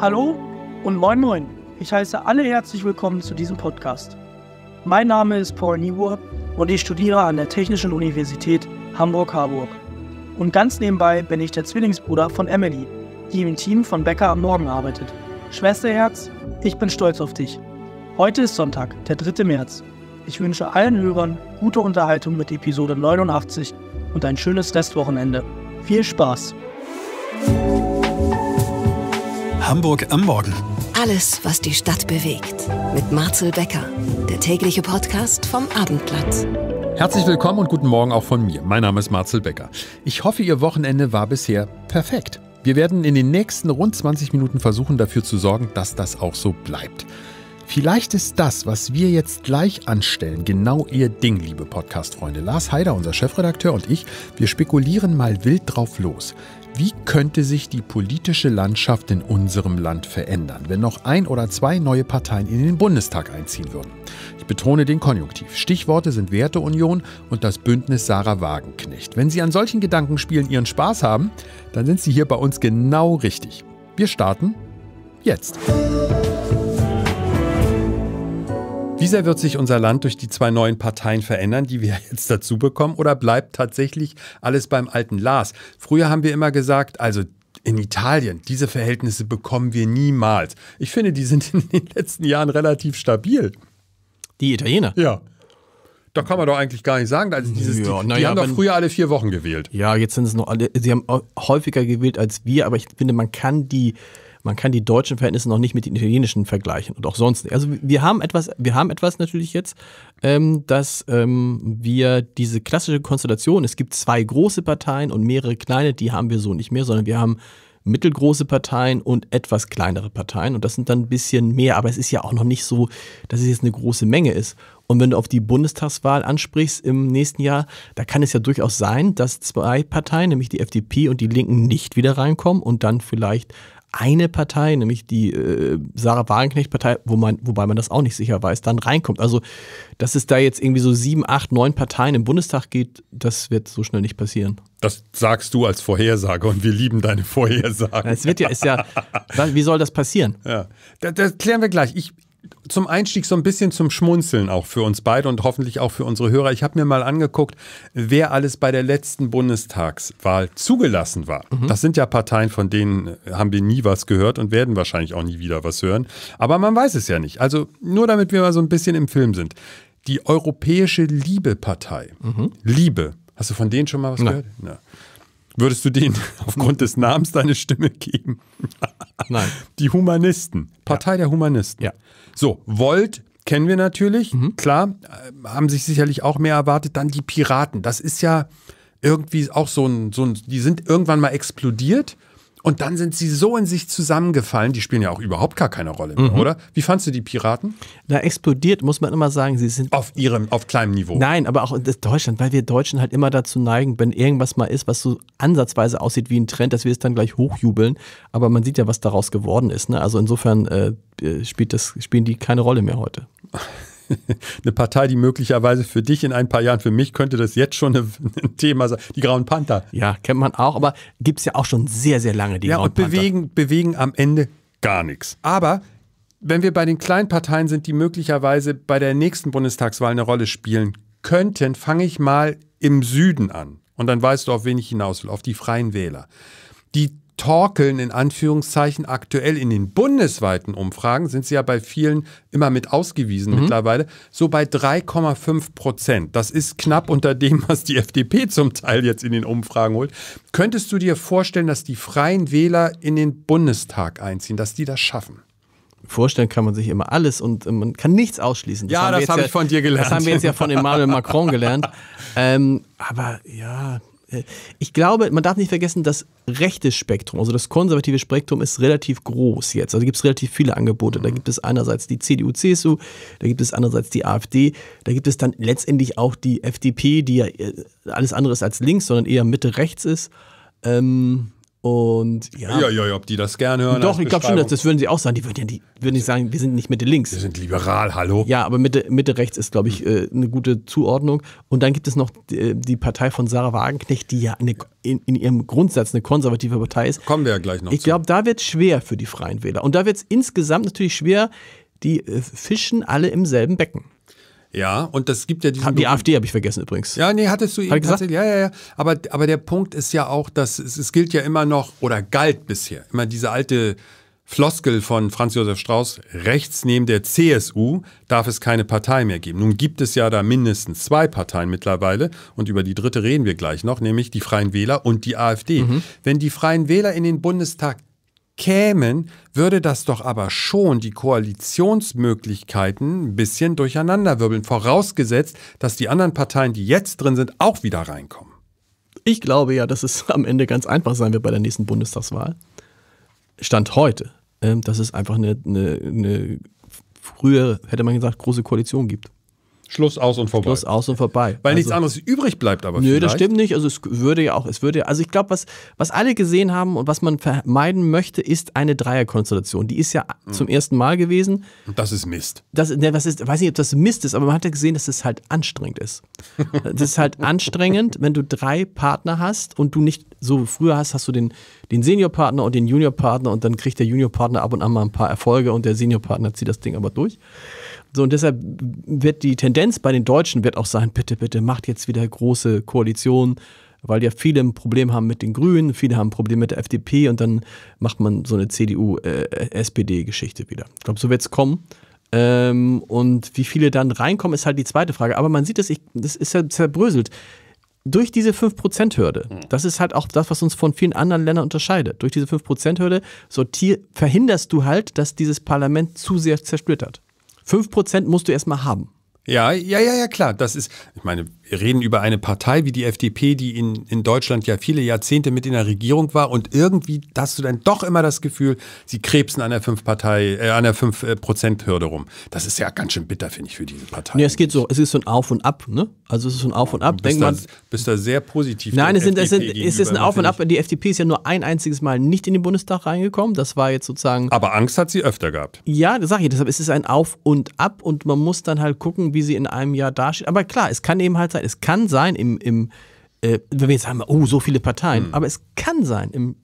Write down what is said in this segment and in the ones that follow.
Hallo und moin moin. Ich heiße alle herzlich willkommen zu diesem Podcast. Mein Name ist Paul Niebuhr und ich studiere an der Technischen Universität Hamburg-Harburg. Und ganz nebenbei bin ich der Zwillingsbruder von Emily, die im Team von Becker am Morgen arbeitet. Schwesterherz, ich bin stolz auf dich. Heute ist Sonntag, der 3. März. Ich wünsche allen Hörern gute Unterhaltung mit Episode 89 und ein schönes Restwochenende. Viel Spaß! Hamburg am Morgen. Alles, was die Stadt bewegt. Mit Marcel Becker, der tägliche Podcast vom Abendblatt. Herzlich willkommen und guten Morgen auch von mir. Mein Name ist Marcel Becker. Ich hoffe, Ihr Wochenende war bisher perfekt. Wir werden in den nächsten rund 20 Minuten versuchen, dafür zu sorgen, dass das auch so bleibt. Vielleicht ist das, was wir jetzt gleich anstellen, genau Ihr Ding, liebe Podcast-Freunde. Lars Heider, unser Chefredakteur und ich, wir spekulieren mal wild drauf los wie könnte sich die politische Landschaft in unserem Land verändern, wenn noch ein oder zwei neue Parteien in den Bundestag einziehen würden. Ich betone den Konjunktiv. Stichworte sind Werteunion und das Bündnis Sarah Wagenknecht. Wenn Sie an solchen Gedankenspielen Ihren Spaß haben, dann sind Sie hier bei uns genau richtig. Wir starten jetzt. Wie sehr wird sich unser Land durch die zwei neuen Parteien verändern, die wir jetzt dazu bekommen, oder bleibt tatsächlich alles beim alten Lars? Früher haben wir immer gesagt, also in Italien, diese Verhältnisse bekommen wir niemals. Ich finde, die sind in den letzten Jahren relativ stabil. Die Italiener? Ja. Da kann man doch eigentlich gar nicht sagen. Also dieses, ja, die, die naja, haben doch wenn, früher alle vier Wochen gewählt. Ja, jetzt sind es noch alle. Sie haben häufiger gewählt als wir, aber ich finde, man kann die man kann die deutschen Verhältnisse noch nicht mit den italienischen vergleichen und auch sonst nicht. Also wir haben etwas, wir haben etwas natürlich jetzt, ähm, dass ähm, wir diese klassische Konstellation, es gibt zwei große Parteien und mehrere kleine, die haben wir so nicht mehr, sondern wir haben mittelgroße Parteien und etwas kleinere Parteien. Und das sind dann ein bisschen mehr, aber es ist ja auch noch nicht so, dass es jetzt eine große Menge ist. Und wenn du auf die Bundestagswahl ansprichst im nächsten Jahr, da kann es ja durchaus sein, dass zwei Parteien, nämlich die FDP und die Linken, nicht wieder reinkommen und dann vielleicht eine Partei, nämlich die äh, Sarah Wagenknecht-Partei, wo man, wobei man das auch nicht sicher weiß, dann reinkommt. Also, dass es da jetzt irgendwie so sieben, acht, neun Parteien im Bundestag geht, das wird so schnell nicht passieren. Das sagst du als Vorhersage und wir lieben deine Vorhersagen. Es wird ja, ist ja, wie soll das passieren? Ja, das, das klären wir gleich. Ich, zum Einstieg so ein bisschen zum Schmunzeln auch für uns beide und hoffentlich auch für unsere Hörer. Ich habe mir mal angeguckt, wer alles bei der letzten Bundestagswahl zugelassen war. Mhm. Das sind ja Parteien, von denen äh, haben wir nie was gehört und werden wahrscheinlich auch nie wieder was hören. Aber man weiß es ja nicht. Also nur damit wir mal so ein bisschen im Film sind. Die Europäische Liebe-Partei. Mhm. Liebe. Hast du von denen schon mal was Na. gehört? Nein. Würdest du denen aufgrund des Namens deine Stimme geben? Nein. Die Humanisten, Partei ja. der Humanisten. Ja. So, Volt kennen wir natürlich, mhm. klar, äh, haben sich sicherlich auch mehr erwartet. Dann die Piraten, das ist ja irgendwie auch so ein, so ein die sind irgendwann mal explodiert und dann sind sie so in sich zusammengefallen, die spielen ja auch überhaupt gar keine Rolle mehr, mhm. oder? Wie fandst du die Piraten? Na, explodiert, muss man immer sagen. Sie sind. Auf ihrem, auf kleinem Niveau. Nein, aber auch in Deutschland, weil wir Deutschen halt immer dazu neigen, wenn irgendwas mal ist, was so ansatzweise aussieht wie ein Trend, dass wir es dann gleich hochjubeln. Aber man sieht ja, was daraus geworden ist. Ne? Also insofern äh, äh spielt das, spielen die keine Rolle mehr heute. eine Partei, die möglicherweise für dich in ein paar Jahren, für mich könnte das jetzt schon ein Thema sein. Die Grauen Panther. Ja, kennt man auch, aber gibt es ja auch schon sehr, sehr lange, die ja, Grauen Panther. Ja, und bewegen am Ende gar nichts. Aber wenn wir bei den kleinen Parteien sind, die möglicherweise bei der nächsten Bundestagswahl eine Rolle spielen könnten, fange ich mal im Süden an. Und dann weißt du, auf wen ich hinaus will, auf die Freien Wähler. Die torkeln in Anführungszeichen aktuell in den bundesweiten Umfragen, sind sie ja bei vielen immer mit ausgewiesen mhm. mittlerweile, so bei 3,5 Prozent. Das ist knapp unter dem, was die FDP zum Teil jetzt in den Umfragen holt. Könntest du dir vorstellen, dass die freien Wähler in den Bundestag einziehen, dass die das schaffen? vorstellen kann man sich immer alles und äh, man kann nichts ausschließen. Das ja, das habe ja, ich von dir gelernt. Das haben wir jetzt ja von Emmanuel Macron gelernt. Ähm, aber ja, ich glaube, man darf nicht vergessen, das rechte Spektrum, also das konservative Spektrum ist relativ groß jetzt. Also gibt es relativ viele Angebote. Da gibt es einerseits die CDU, CSU, da gibt es andererseits die AfD, da gibt es dann letztendlich auch die FDP, die ja äh, alles andere ist als links, sondern eher Mitte rechts ist. Ähm, und ja. Ja, ja, ja, ob die das gern hören. Doch, ich glaube schon, das würden sie auch sagen. Die würden ja die, würden nicht sagen, wir sind nicht Mitte links. Wir sind liberal, hallo. Ja, aber Mitte, Mitte rechts ist, glaube ich, äh, eine gute Zuordnung. Und dann gibt es noch die, äh, die Partei von Sarah Wagenknecht, die ja eine, in, in, ihrem Grundsatz eine konservative Partei ist. Kommen wir ja gleich noch. Ich glaube, da wird es schwer für die Freien Wähler. Und da wird es insgesamt natürlich schwer, die äh, fischen alle im selben Becken. Ja, und das gibt ja diesen. Die AfD habe ich vergessen übrigens. Ja, nee, hattest du Hat eben gesagt? Ja, ja, ja. Aber, aber der Punkt ist ja auch, dass es, es gilt ja immer noch oder galt bisher immer diese alte Floskel von Franz Josef Strauß, rechts neben der CSU darf es keine Partei mehr geben. Nun gibt es ja da mindestens zwei Parteien mittlerweile und über die dritte reden wir gleich noch, nämlich die Freien Wähler und die AfD. Mhm. Wenn die Freien Wähler in den Bundestag kämen, würde das doch aber schon die Koalitionsmöglichkeiten ein bisschen durcheinanderwirbeln, vorausgesetzt, dass die anderen Parteien, die jetzt drin sind, auch wieder reinkommen. Ich glaube ja, dass es am Ende ganz einfach sein wird bei der nächsten Bundestagswahl. Stand heute, ähm, dass es einfach eine, eine, eine früher, hätte man gesagt, große Koalition gibt. Schluss aus und vorbei. Schluss aus und vorbei. Weil also, nichts anderes übrig bleibt aber. Nö, vielleicht. das stimmt nicht. Also es würde ja auch, es würde, also ich glaube, was, was alle gesehen haben und was man vermeiden möchte, ist eine Dreierkonstellation. Die ist ja mhm. zum ersten Mal gewesen. Und Das ist Mist. Das, ne, was ist, weiß nicht, ob das Mist ist, aber man hat ja gesehen, dass es das halt anstrengend ist. das ist halt anstrengend, wenn du drei Partner hast und du nicht so früher hast, hast du den, den Seniorpartner und den Juniorpartner und dann kriegt der Juniorpartner ab und an mal ein paar Erfolge und der Seniorpartner zieht das Ding aber durch. So, und deshalb wird die Tendenz bei den Deutschen wird auch sein, bitte, bitte, macht jetzt wieder große Koalitionen, weil ja viele ein Problem haben mit den Grünen, viele haben ein Problem mit der FDP und dann macht man so eine CDU-SPD-Geschichte äh, äh wieder. Ich glaube, so wird es kommen. Ähm, und wie viele dann reinkommen, ist halt die zweite Frage. Aber man sieht es, das ist ja zerbröselt. Durch diese 5%-Hürde, mhm. das ist halt auch das, was uns von vielen anderen Ländern unterscheidet. Durch diese 5%-Hürde verhinderst du halt, dass dieses Parlament zu sehr zersplittert. 5% musst du erstmal haben. Ja, ja, ja, ja, klar. Das ist, ich meine, reden über eine Partei wie die FDP, die in, in Deutschland ja viele Jahrzehnte mit in der Regierung war und irgendwie hast du dann doch immer das Gefühl, sie krebsen an der 5-Partei, äh, an der 5-Prozent-Hürde rum. Das ist ja ganz schön bitter, finde ich, für diese Partei. Ja, es geht so, es ist so ein Auf und Ab, ne? Also es ist so ein Auf und Ab. Du bist, man, da, bist da sehr positiv. Nein, es, sind, es, sind, es ist ein Auf und Ab. Die FDP ist ja nur ein einziges Mal nicht in den Bundestag reingekommen. Das war jetzt sozusagen. Aber Angst hat sie öfter gehabt. Ja, das sage ich. Deshalb ist es ein Auf und Ab und man muss dann halt gucken, wie sie in einem Jahr dasteht. Aber klar, es kann eben halt sein, sein, es kann sein, im, im äh, wenn wir jetzt sagen, oh, so viele Parteien, mhm. aber es kann sein, im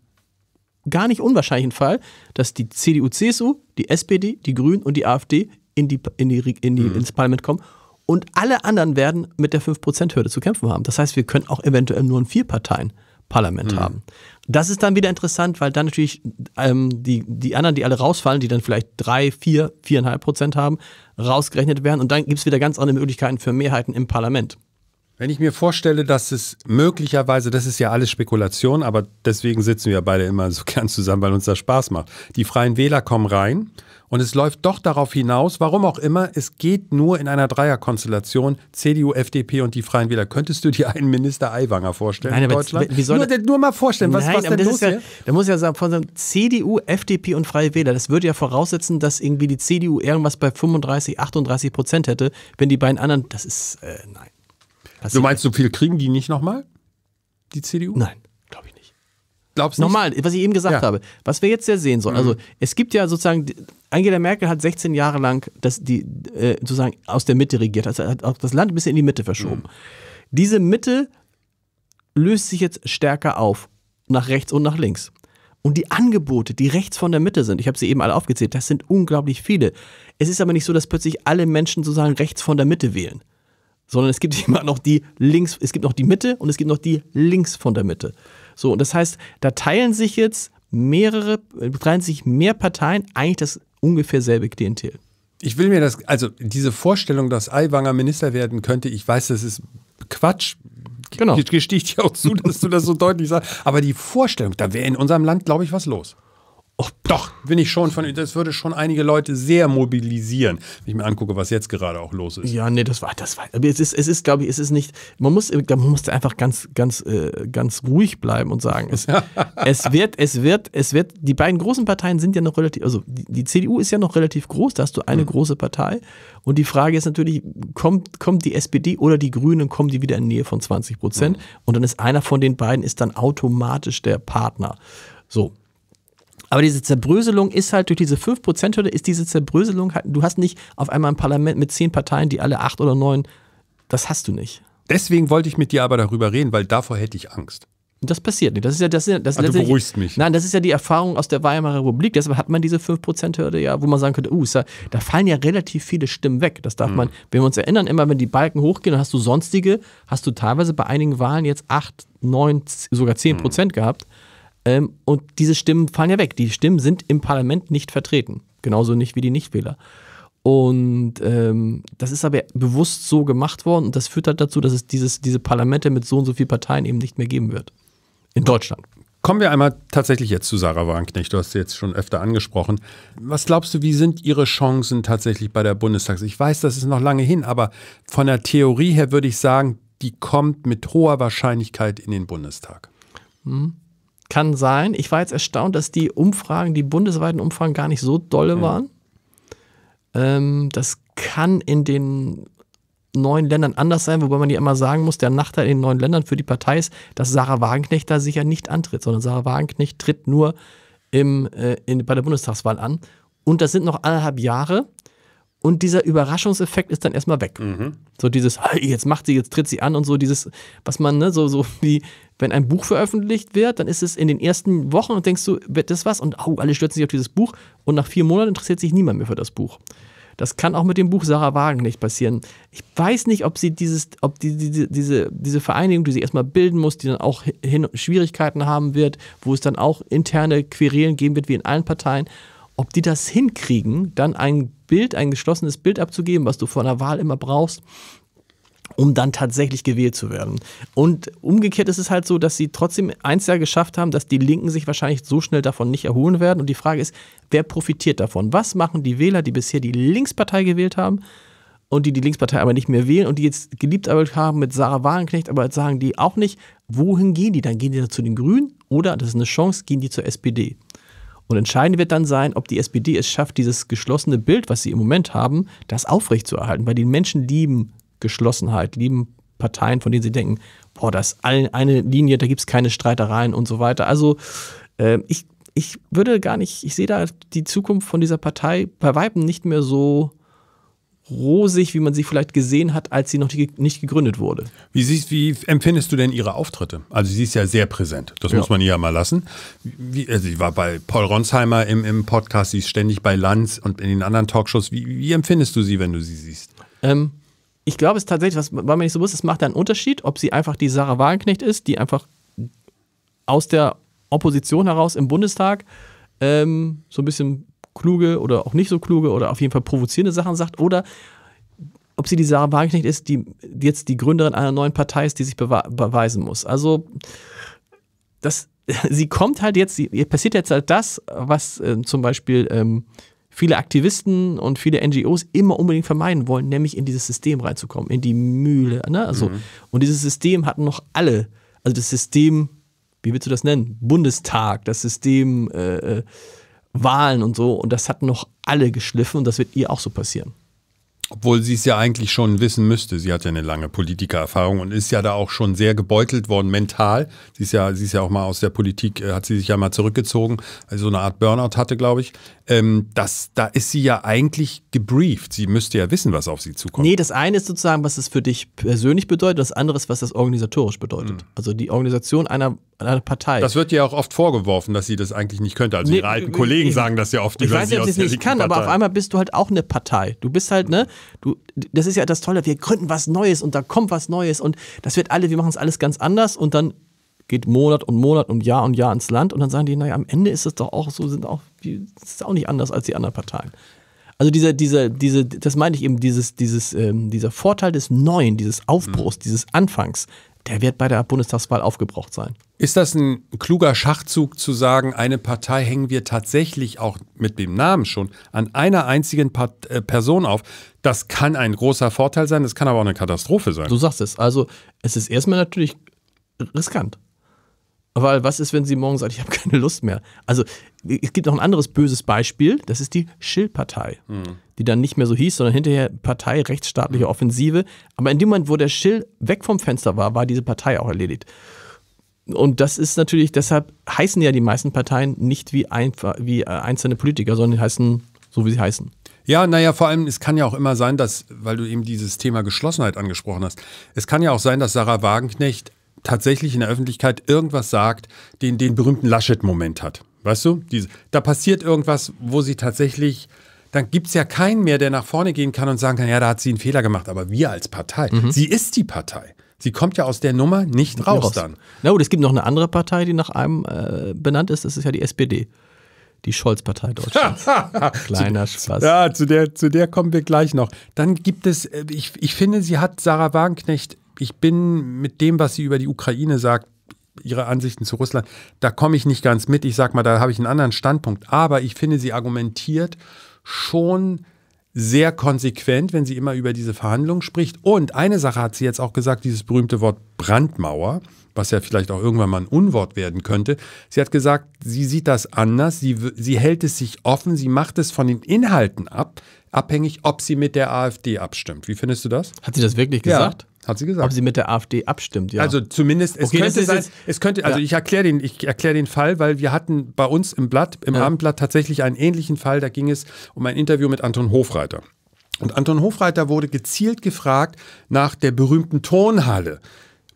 gar nicht unwahrscheinlichen Fall, dass die CDU, CSU, die SPD, die Grünen und die AfD in die, in die, in die, mhm. ins Parlament kommen und alle anderen werden mit der 5%-Hürde zu kämpfen haben. Das heißt, wir können auch eventuell nur ein Vier-Parteien-Parlament mhm. haben. Das ist dann wieder interessant, weil dann natürlich ähm, die, die anderen, die alle rausfallen, die dann vielleicht drei, vier, viereinhalb Prozent haben, rausgerechnet werden. Und dann gibt es wieder ganz andere Möglichkeiten für Mehrheiten im Parlament. Wenn ich mir vorstelle, dass es möglicherweise, das ist ja alles Spekulation, aber deswegen sitzen wir beide immer so gern zusammen, weil uns das Spaß macht. Die Freien Wähler kommen rein und es läuft doch darauf hinaus, warum auch immer, es geht nur in einer Dreierkonstellation CDU, FDP und die Freien Wähler. Könntest du dir einen Minister Aiwanger vorstellen Nein, in Deutschland? Wie soll nur, das, nur mal vorstellen, was, Nein, was denn das los ist ja, hier? Da muss ja sagen, von so CDU, FDP und Freie Wähler, das würde ja voraussetzen, dass irgendwie die CDU irgendwas bei 35, 38 Prozent hätte, wenn die beiden anderen, das ist, äh, nein. Passiert. Du meinst, so viel kriegen die nicht nochmal? Die CDU? Nein, glaube ich nicht. Glaubst du Nochmal, was ich eben gesagt ja. habe, was wir jetzt ja sehen sollen. Also mhm. Also es gibt ja sozusagen, Angela Merkel hat 16 Jahre lang das, die, äh, sozusagen aus der Mitte regiert, also hat auch das Land ein bisschen in die Mitte verschoben. Mhm. Diese Mitte löst sich jetzt stärker auf, nach rechts und nach links. Und die Angebote, die rechts von der Mitte sind, ich habe sie eben alle aufgezählt, das sind unglaublich viele. Es ist aber nicht so, dass plötzlich alle Menschen sozusagen rechts von der Mitte wählen sondern es gibt immer noch die links, es gibt noch die Mitte und es gibt noch die links von der Mitte. So, und das heißt, da teilen sich jetzt mehrere, äh, teilen sich mehr Parteien eigentlich das ungefähr selbe Klientel. Ich will mir das, also diese Vorstellung, dass Aiwanger Minister werden könnte, ich weiß, das ist Quatsch. Genau. Gestehe ich dir auch zu, dass du das so deutlich sagst. Aber die Vorstellung, da wäre in unserem Land, glaube ich, was los. Oh, doch, bin ich schon von. Das würde schon einige Leute sehr mobilisieren, wenn ich mir angucke, was jetzt gerade auch los ist. Ja, nee, das war, das war. Aber Es ist, es ist, glaube ich, es ist nicht. Man muss, man muss einfach ganz, ganz, äh, ganz ruhig bleiben und sagen, es, es wird, es wird, es wird. Die beiden großen Parteien sind ja noch relativ. Also die, die CDU ist ja noch relativ groß. Da hast du eine mhm. große Partei. Und die Frage ist natürlich, kommt, kommt die SPD oder die Grünen, kommen die wieder in Nähe von 20 Prozent? Mhm. Und dann ist einer von den beiden ist dann automatisch der Partner. So, aber diese Zerbröselung ist halt durch diese 5%-Hürde, ist diese Zerbröselung halt, du hast nicht auf einmal ein Parlament mit zehn Parteien, die alle acht oder neun, das hast du nicht. Deswegen wollte ich mit dir aber darüber reden, weil davor hätte ich Angst. Das passiert nicht. Das ist ja, das, ist, das also du beruhigst mich. Nein, das ist ja die Erfahrung aus der Weimarer Republik. Deshalb hat man diese 5%-Hürde ja, wo man sagen könnte, uh, ja, da fallen ja relativ viele Stimmen weg. Das darf mhm. man, wenn wir uns erinnern, immer wenn die Balken hochgehen, dann hast du sonstige, hast du teilweise bei einigen Wahlen jetzt 8, 9, sogar 10% mhm. gehabt. Ähm, und diese Stimmen fallen ja weg. Die Stimmen sind im Parlament nicht vertreten. Genauso nicht wie die Nichtwähler. Und ähm, das ist aber bewusst so gemacht worden und das führt halt dazu, dass es dieses, diese Parlamente mit so und so vielen Parteien eben nicht mehr geben wird. In Deutschland. Kommen wir einmal tatsächlich jetzt zu Sarah Wagenknecht. Du hast sie jetzt schon öfter angesprochen. Was glaubst du, wie sind ihre Chancen tatsächlich bei der Bundestags? Ich weiß, das ist noch lange hin, aber von der Theorie her würde ich sagen, die kommt mit hoher Wahrscheinlichkeit in den Bundestag. Mhm. Kann sein. Ich war jetzt erstaunt, dass die Umfragen, die bundesweiten Umfragen gar nicht so dolle waren. Ähm, das kann in den neuen Ländern anders sein, wobei man ja immer sagen muss, der Nachteil in den neuen Ländern für die Partei ist, dass Sarah Wagenknecht da sicher nicht antritt, sondern Sarah Wagenknecht tritt nur im, äh, in, bei der Bundestagswahl an. Und das sind noch anderthalb Jahre. Und dieser Überraschungseffekt ist dann erstmal weg. Mhm. So dieses, jetzt macht sie, jetzt tritt sie an und so dieses, was man, ne, so, so wie, wenn ein Buch veröffentlicht wird, dann ist es in den ersten Wochen und denkst du, wird das was? Und oh, alle stürzen sich auf dieses Buch und nach vier Monaten interessiert sich niemand mehr für das Buch. Das kann auch mit dem Buch Sarah Wagen nicht passieren. Ich weiß nicht, ob sie dieses, ob die, die, diese, diese Vereinigung, die sie erstmal bilden muss, die dann auch hin, Schwierigkeiten haben wird, wo es dann auch interne Querelen geben wird, wie in allen Parteien, ob die das hinkriegen, dann ein Bild, ein geschlossenes Bild abzugeben, was du vor einer Wahl immer brauchst um dann tatsächlich gewählt zu werden. Und umgekehrt ist es halt so, dass sie trotzdem eins ja geschafft haben, dass die Linken sich wahrscheinlich so schnell davon nicht erholen werden. Und die Frage ist, wer profitiert davon? Was machen die Wähler, die bisher die Linkspartei gewählt haben und die die Linkspartei aber nicht mehr wählen und die jetzt geliebt haben mit Sarah Wagenknecht, aber jetzt sagen die auch nicht, wohin gehen die? Dann gehen die zu den Grünen oder, das ist eine Chance, gehen die zur SPD. Und entscheidend wird dann sein, ob die SPD es schafft, dieses geschlossene Bild, was sie im Moment haben, das aufrechtzuerhalten. Weil die Menschen lieben Geschlossenheit, lieben Parteien, von denen sie denken, boah, das ist eine Linie, da gibt es keine Streitereien und so weiter. Also äh, ich, ich würde gar nicht, ich sehe da die Zukunft von dieser Partei bei Weitem nicht mehr so rosig, wie man sie vielleicht gesehen hat, als sie noch nicht gegründet wurde. Wie, siehst, wie empfindest du denn ihre Auftritte? Also sie ist ja sehr präsent, das ja. muss man ihr ja mal lassen. Wie, also sie war bei Paul Ronsheimer im, im, Podcast, sie ist ständig bei Lanz und in den anderen Talkshows. Wie, wie empfindest du sie, wenn du sie siehst? Ähm, ich glaube, es ist tatsächlich, was war mir nicht so wusste, es macht einen Unterschied, ob sie einfach die Sarah Wagenknecht ist, die einfach aus der Opposition heraus im Bundestag ähm, so ein bisschen kluge oder auch nicht so kluge oder auf jeden Fall provozierende Sachen sagt oder ob sie die Sarah Wagenknecht ist, die jetzt die Gründerin einer neuen Partei ist, die sich beweisen muss. Also das, sie kommt halt jetzt, ihr passiert jetzt halt das, was äh, zum Beispiel ähm, viele Aktivisten und viele NGOs immer unbedingt vermeiden wollen, nämlich in dieses System reinzukommen, in die Mühle. Ne? Also, mhm. Und dieses System hatten noch alle, also das System, wie willst du das nennen? Bundestag, das System äh, äh Wahlen und so. Und das hat noch alle geschliffen und das wird ihr auch so passieren. Obwohl sie es ja eigentlich schon wissen müsste. Sie hat ja eine lange Politikererfahrung und ist ja da auch schon sehr gebeutelt worden mental. Sie ist ja, sie ist ja auch mal aus der Politik, äh, hat sie sich ja mal zurückgezogen, also eine Art Burnout hatte, glaube ich. Ähm, das, da ist sie ja eigentlich gebrieft. Sie müsste ja wissen, was auf sie zukommt. Nee, das eine ist sozusagen, was es für dich persönlich bedeutet, das andere ist, was das organisatorisch bedeutet. Mhm. Also die Organisation einer, einer Partei. Das wird ja auch oft vorgeworfen, dass sie das eigentlich nicht könnte. Also nee, ihre alten Kollegen nee, sagen das ja oft. Ich weiß nicht, ob sie es nicht kann, Partei. aber auf einmal bist du halt auch eine Partei. Du bist halt, ne? Du, das ist ja das Tolle, wir gründen was Neues und da kommt was Neues und das wird alle, wir machen es alles ganz anders und dann geht Monat und Monat und Jahr und Jahr ins Land und dann sagen die, naja, am Ende ist es doch auch so, sind auch, das ist auch nicht anders als die anderen Parteien. Also dieser, dieser, diese, das meine ich eben, dieses, dieses, ähm, dieser Vorteil des Neuen, dieses Aufbruchs, mhm. dieses Anfangs, der wird bei der Bundestagswahl aufgebraucht sein. Ist das ein kluger Schachzug zu sagen, eine Partei hängen wir tatsächlich auch mit dem Namen schon an einer einzigen Part äh, Person auf? Das kann ein großer Vorteil sein, das kann aber auch eine Katastrophe sein. Du sagst es. Also es ist erstmal natürlich riskant. Weil was ist, wenn sie morgen sagt, ich habe keine Lust mehr? Also es gibt noch ein anderes böses Beispiel, das ist die Schill-Partei, mhm. die dann nicht mehr so hieß, sondern hinterher Partei rechtsstaatliche hm. Offensive. Aber in dem Moment, wo der Schill weg vom Fenster war, war diese Partei auch erledigt. Und das ist natürlich, deshalb heißen ja die meisten Parteien nicht wie, einfach, wie äh, einzelne Politiker, sondern heißen so, wie sie heißen. Ja, naja, vor allem, es kann ja auch immer sein, dass, weil du eben dieses Thema Geschlossenheit angesprochen hast, es kann ja auch sein, dass Sarah Wagenknecht tatsächlich in der Öffentlichkeit irgendwas sagt, den, den berühmten Laschet-Moment hat. Weißt du? Diese, da passiert irgendwas, wo sie tatsächlich dann gibt es ja keinen mehr, der nach vorne gehen kann und sagen kann, ja, da hat sie einen Fehler gemacht. Aber wir als Partei, mhm. sie ist die Partei. Sie kommt ja aus der Nummer nicht raus, raus. dann. Na gut, es gibt noch eine andere Partei, die nach einem äh, benannt ist. Das ist ja die SPD. Die Scholz-Partei Deutschlands. Kleiner zu, Spaß. Ja, zu der, zu der kommen wir gleich noch. Dann gibt es, äh, ich, ich finde, sie hat Sarah Wagenknecht, ich bin mit dem, was sie über die Ukraine sagt, ihre Ansichten zu Russland, da komme ich nicht ganz mit. Ich sag mal, da habe ich einen anderen Standpunkt. Aber ich finde, sie argumentiert schon sehr konsequent, wenn sie immer über diese Verhandlungen spricht. Und eine Sache hat sie jetzt auch gesagt, dieses berühmte Wort Brandmauer, was ja vielleicht auch irgendwann mal ein Unwort werden könnte. Sie hat gesagt, sie sieht das anders, sie, sie hält es sich offen, sie macht es von den Inhalten ab, abhängig, ob sie mit der AfD abstimmt. Wie findest du das? Hat sie das wirklich gesagt? Ja. Hat sie gesagt. Ob sie mit der AfD abstimmt, ja. Also zumindest, es okay, könnte sein, es könnte, also ja. ich erkläre den, ich erkläre den Fall, weil wir hatten bei uns im Blatt, im ja. Abendblatt tatsächlich einen ähnlichen Fall, da ging es um ein Interview mit Anton Hofreiter. Und Anton Hofreiter wurde gezielt gefragt nach der berühmten Tonhalle,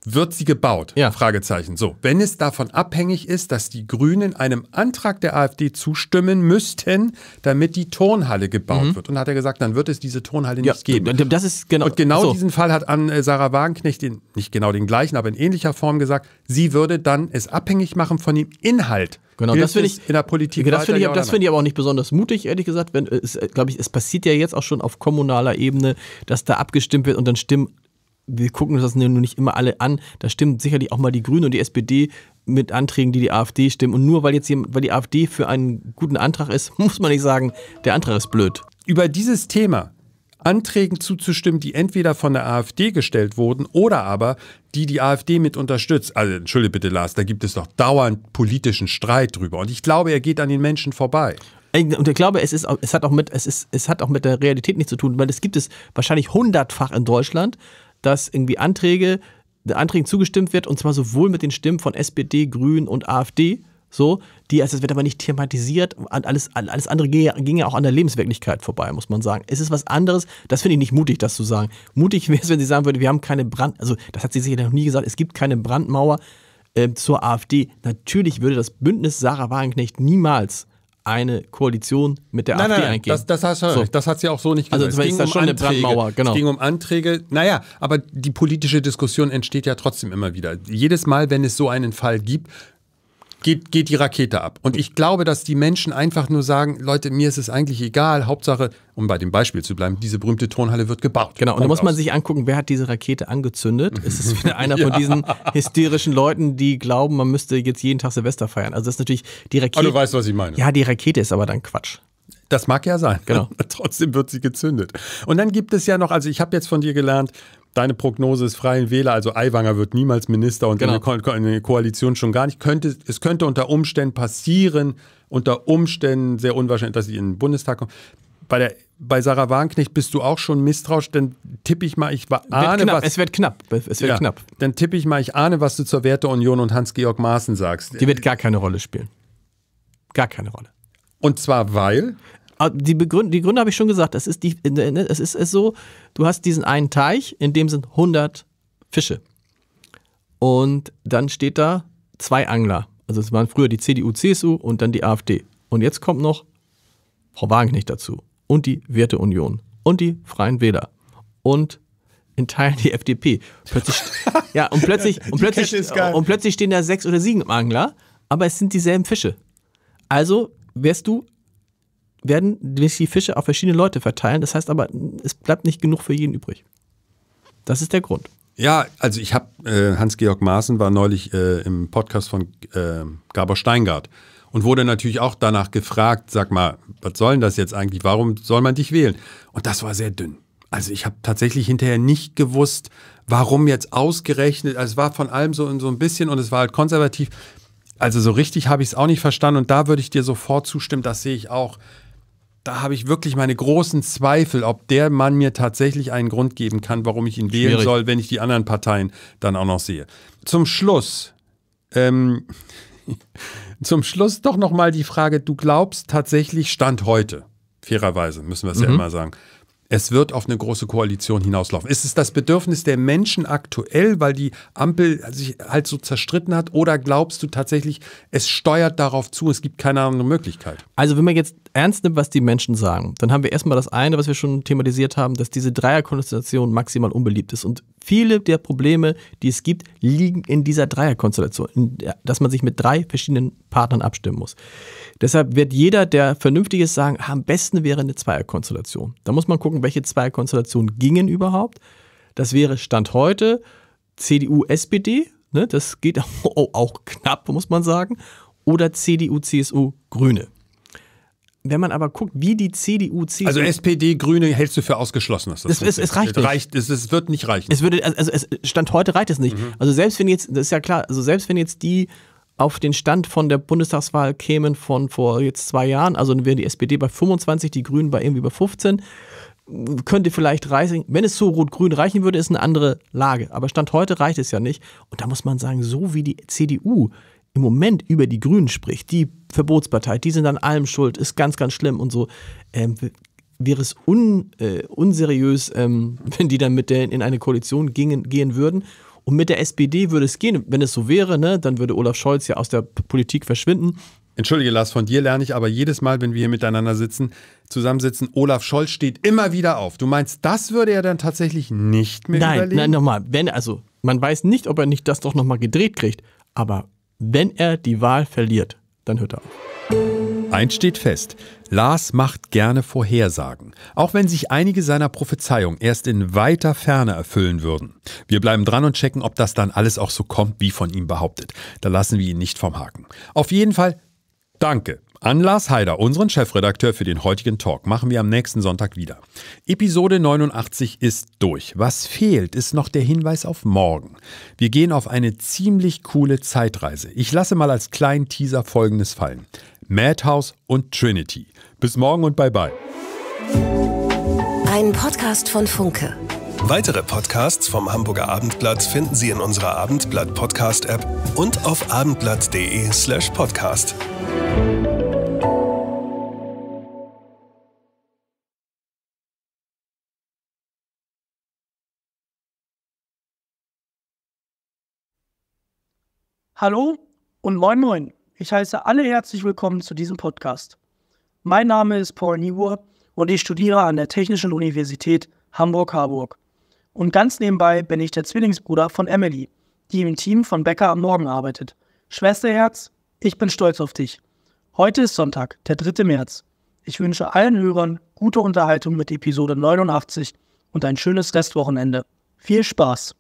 wird sie gebaut? Ja. Fragezeichen. So, wenn es davon abhängig ist, dass die Grünen einem Antrag der AfD zustimmen müssten, damit die Turnhalle gebaut mhm. wird. Und hat er gesagt, dann wird es diese Turnhalle ja, nicht geben. Das ist genau. Und genau so. diesen Fall hat an äh, Sarah Wagenknecht den, nicht genau den gleichen, aber in ähnlicher Form gesagt, sie würde dann es abhängig machen von dem Inhalt. Genau, Hilft das finde ich in der Politik. Das finde ich, ja find ich aber auch nicht besonders mutig, ehrlich gesagt. Wenn, äh, es, äh, ich, es passiert ja jetzt auch schon auf kommunaler Ebene, dass da abgestimmt wird und dann stimmen wir gucken uns das nur nicht immer alle an. Da stimmt sicherlich auch mal die Grünen und die SPD mit Anträgen, die die AfD stimmen. Und nur weil jetzt jemand, weil die AfD für einen guten Antrag ist, muss man nicht sagen, der Antrag ist blöd. Über dieses Thema Anträgen zuzustimmen, die entweder von der AfD gestellt wurden oder aber die die AfD mit unterstützt. Also entschuldige bitte, Lars, da gibt es doch dauernd politischen Streit drüber. Und ich glaube, er geht an den Menschen vorbei. Und ich glaube, es, ist, es, hat auch mit, es, ist, es hat auch mit der Realität nichts zu tun, weil es gibt es wahrscheinlich hundertfach in Deutschland dass irgendwie Anträge, äh, Anträgen zugestimmt wird und zwar sowohl mit den Stimmen von SPD, Grünen und AfD, so, die, also es wird aber nicht thematisiert, alles, alles andere ging ja auch an der Lebenswirklichkeit vorbei, muss man sagen. Es ist was anderes, das finde ich nicht mutig, das zu sagen. Mutig wäre es, wenn sie sagen würde, wir haben keine Brand, also das hat sie sicher noch nie gesagt, es gibt keine Brandmauer äh, zur AfD. Natürlich würde das Bündnis Sarah Wagenknecht niemals eine Koalition mit der nein, AfD nein, eingehen. Das, das, hast du, so. das hat sie auch so nicht gesagt. Also es ging um schon Anträge. eine Brandmauer, genau. Es ging um Anträge. Naja, aber die politische Diskussion entsteht ja trotzdem immer wieder. Jedes Mal, wenn es so einen Fall gibt, geht, geht die Rakete ab. Und ich glaube, dass die Menschen einfach nur sagen, Leute, mir ist es eigentlich egal, Hauptsache, um bei dem Beispiel zu bleiben, diese berühmte Turnhalle wird gebaut. Genau, und da muss man sich angucken, wer hat diese Rakete angezündet? Ist es wieder einer ja. von diesen hysterischen Leuten, die glauben, man müsste jetzt jeden Tag Silvester feiern? Also das ist natürlich die Rakete. Aber ah, du weißt, was ich meine. Ja, die Rakete ist aber dann Quatsch. Das mag ja sein. Genau. Trotzdem wird sie gezündet. Und dann gibt es ja noch, also ich habe jetzt von dir gelernt, deine Prognose ist Freien Wähler, also Aiwanger wird niemals Minister und genau. in, der Ko in der Koalition schon gar nicht. Könnte, es könnte unter Umständen passieren, unter Umständen sehr unwahrscheinlich, dass sie in den Bundestag kommt. Bei, der, bei Sarah Wagenknecht bist du auch schon misstrauisch, dann tippe ich mal, ich ahne was. Es wird knapp, es wird ja, knapp. Dann tippe ich mal, ich ahne, was du zur Werteunion und Hans-Georg Maaßen sagst. Die wird gar keine Rolle spielen. Gar keine Rolle. Und zwar weil? Ah, die, Begründ die Gründe habe ich schon gesagt. Es ist, die, es ist so, du hast diesen einen Teich, in dem sind 100 Fische. Und dann steht da zwei Angler. Also es waren früher die CDU, CSU und dann die AfD. Und jetzt kommt noch Frau Wagenknecht dazu und die Werteunion und die Freien Wähler und in Teilen die FDP. Plötzlich, ja, und plötzlich, und plötzlich, und plötzlich stehen da sechs oder sieben Angler, aber es sind dieselben Fische. Also wärst du werden die Fische auf verschiedene Leute verteilen. Das heißt aber, es bleibt nicht genug für jeden übrig. Das ist der Grund. Ja, also ich habe, äh, Hans-Georg Maaßen war neulich äh, im Podcast von äh, Gabor Steingart und wurde natürlich auch danach gefragt, sag mal, was soll denn das jetzt eigentlich? Warum soll man dich wählen? Und das war sehr dünn. Also ich habe tatsächlich hinterher nicht gewusst, warum jetzt ausgerechnet, also es war von allem so, so ein bisschen und es war halt konservativ. Also so richtig habe ich es auch nicht verstanden und da würde ich dir sofort zustimmen, das sehe ich auch da habe ich wirklich meine großen Zweifel, ob der Mann mir tatsächlich einen Grund geben kann, warum ich ihn Schwierig. wählen soll, wenn ich die anderen Parteien dann auch noch sehe. Zum Schluss, ähm, zum Schluss doch nochmal die Frage, du glaubst tatsächlich Stand heute, fairerweise müssen wir es mhm. ja immer sagen, es wird auf eine große Koalition hinauslaufen. Ist es das Bedürfnis der Menschen aktuell, weil die Ampel sich halt so zerstritten hat? Oder glaubst du tatsächlich, es steuert darauf zu, es gibt keine andere Möglichkeit? Also wenn man jetzt ernst nimmt, was die Menschen sagen, dann haben wir erstmal das eine, was wir schon thematisiert haben, dass diese Dreierkonstellation maximal unbeliebt ist. Und viele der Probleme, die es gibt, liegen in dieser Dreierkonstellation, der, dass man sich mit drei verschiedenen Partnern abstimmen muss. Deshalb wird jeder, der vernünftig ist, sagen, am besten wäre eine Zweierkonstellation. Da muss man gucken, welche Zweierkonstellationen gingen überhaupt. Das wäre Stand heute CDU, SPD. Ne, das geht auch, auch knapp, muss man sagen. Oder CDU, CSU, Grüne wenn man aber guckt, wie die CDU, CDU. Also SPD, Grüne hältst du für ausgeschlossen. Das, das ist, es reicht nicht. Reicht, es, es wird nicht reichen. Es würde, also, also es, Stand heute reicht es nicht. Mhm. Also selbst wenn jetzt, das ist ja klar, also selbst wenn jetzt die auf den Stand von der Bundestagswahl kämen von vor jetzt zwei Jahren, also dann wäre die SPD bei 25, die Grünen bei irgendwie bei 15, könnte vielleicht reichen. Wenn es so rot-grün reichen würde, ist eine andere Lage. Aber Stand heute reicht es ja nicht. Und da muss man sagen, so wie die CDU im Moment über die Grünen spricht, die Verbotspartei, die sind an allem schuld, ist ganz, ganz schlimm und so, ähm, wäre es un, äh, unseriös, ähm, wenn die dann mit der in eine Koalition gingen, gehen würden. Und mit der SPD würde es gehen, wenn es so wäre, ne, dann würde Olaf Scholz ja aus der Politik verschwinden. Entschuldige, Lars, von dir lerne ich aber jedes Mal, wenn wir hier miteinander sitzen, zusammensitzen, Olaf Scholz steht immer wieder auf. Du meinst, das würde er dann tatsächlich nicht mehr nein, überlegen? Nein, nochmal, wenn, also, man weiß nicht, ob er nicht das doch nochmal gedreht kriegt, aber wenn er die Wahl verliert, dann hört er auf. Eins steht fest, Lars macht gerne Vorhersagen, auch wenn sich einige seiner Prophezeiungen erst in weiter Ferne erfüllen würden. Wir bleiben dran und checken, ob das dann alles auch so kommt, wie von ihm behauptet. Da lassen wir ihn nicht vom Haken. Auf jeden Fall, danke an Lars Heider, unseren Chefredakteur für den heutigen Talk, machen wir am nächsten Sonntag wieder. Episode 89 ist durch. Was fehlt, ist noch der Hinweis auf morgen. Wir gehen auf eine ziemlich coole Zeitreise. Ich lasse mal als kleinen Teaser Folgendes fallen. Madhouse und Trinity. Bis morgen und bye bye. Ein Podcast von Funke. Weitere Podcasts vom Hamburger Abendblatt finden Sie in unserer Abendblatt Podcast App und auf abendblatt.de/podcast. slash Hallo und moin moin. Ich heiße alle herzlich willkommen zu diesem Podcast. Mein Name ist Paul Niebuhr und ich studiere an der Technischen Universität Hamburg-Harburg. Und ganz nebenbei bin ich der Zwillingsbruder von Emily, die im Team von Becker am Morgen arbeitet. Schwesterherz, ich bin stolz auf dich. Heute ist Sonntag, der 3. März. Ich wünsche allen Hörern gute Unterhaltung mit Episode 89 und ein schönes Restwochenende. Viel Spaß!